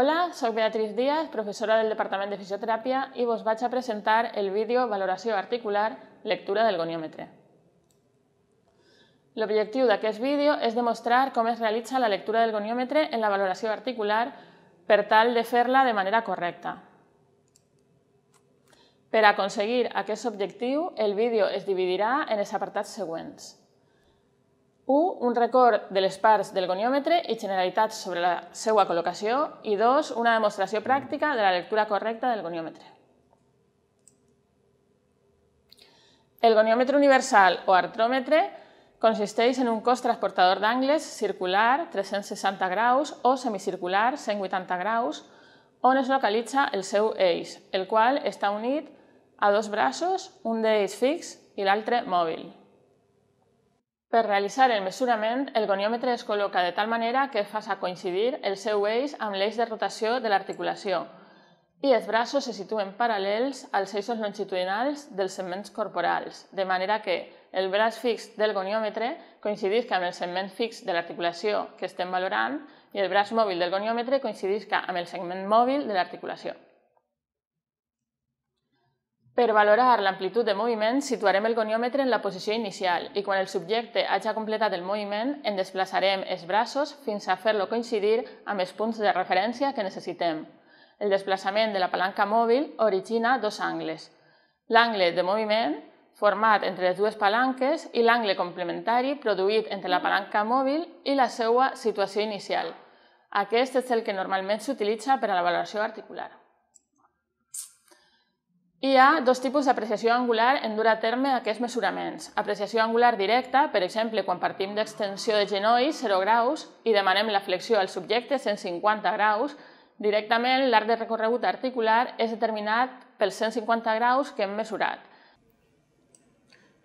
Hola, sóc Beatriz Díaz, professora del Departament de Fisioteràpia i vos vaig a presentar el vídeo Valoració articular, lectura del goniòmetre. L'objectiu d'aquest vídeo és demostrar com es realitza la lectura del goniòmetre en la valoració articular per tal de fer-la de manera correcta. Per aconseguir aquest objectiu, el vídeo es dividirà en els apartats següents. 1. Un record de les parts del goniòmetre i generalitats sobre la seva col·locació i 2. Una demostració pràctica de la lectura correcta del goniòmetre. El goniòmetre universal o artròmetre consisteix en un cos transportador d'angles circular 360 graus o semicircular 180 graus on es localitza el seu eix, el qual està unit a dos braços, un d'ells fix i l'altre mòbil. Per realitzar el mesurament, el goniòmetre es col·loca de tal manera que faça coincidir el seu eix amb l'eix de rotació de l'articulació i els braços se situen paral·lels als eixos longitudinals dels segments corporals, de manera que el braç fix del goniòmetre coincidisca amb el segment fix de l'articulació que estem valorant i el braç mòbil del goniòmetre coincidisca amb el segment mòbil de l'articulació. Per valorar l'amplitud de moviment, situarem el goniòmetre en la posició inicial i quan el subjecte hagi completat el moviment, en desplaçarem els braços fins a fer-lo coincidir amb els punts de referència que necessitem. El desplaçament de la palanca mòbil origina dos angles. L'angle de moviment, format entre les dues palanques, i l'angle complementari, produït entre la palanca mòbil i la seva situació inicial. Aquest és el que normalment s'utilitza per a la valoració articular. Hi ha dos tipus d'apreciació angular en dur a terme aquests mesuraments. Apreciació angular directa, per exemple, quan partim d'extensió de genoll 0 graus i demanem la flexió al subjecte 150 graus, directament l'arc de recorregut articular és determinat pels 150 graus que hem mesurat.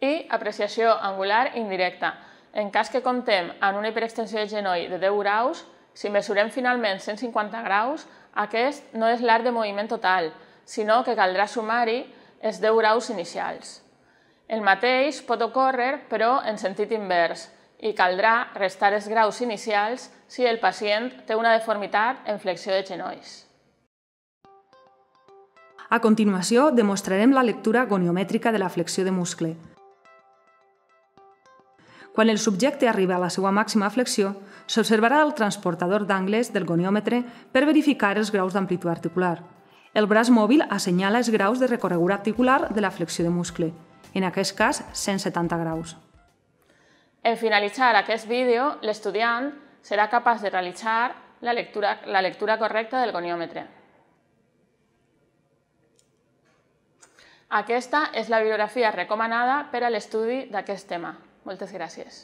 I apreciació angular indirecta. En cas que comptem amb una hiperextensió de genoll de 10 graus, si mesurem finalment 150 graus, aquest no és l'arc de moviment total, sinó que caldrà sumar-hi els 10 graus inicials. El mateix pot ocórrer, però en sentit invers, i caldrà restar els graus inicials si el pacient té una deformitat en flexió de genolls. A continuació, demostrarem la lectura goniomètrica de la flexió de muscle. Quan el subjecte arriba a la seva màxima flexió, s'observarà el transportador d'angles del goniòmetre per verificar els graus d'amplitud articular. El braç mòbil assenyala els graus de recorregut articular de la flexió de muscle, en aquest cas 170 graus. En finalitzar aquest vídeo, l'estudiant serà capaç de realitzar la lectura, la lectura correcta del goniòmetre. Aquesta és la bibliografia recomanada per a l'estudi d'aquest tema. Moltes gràcies.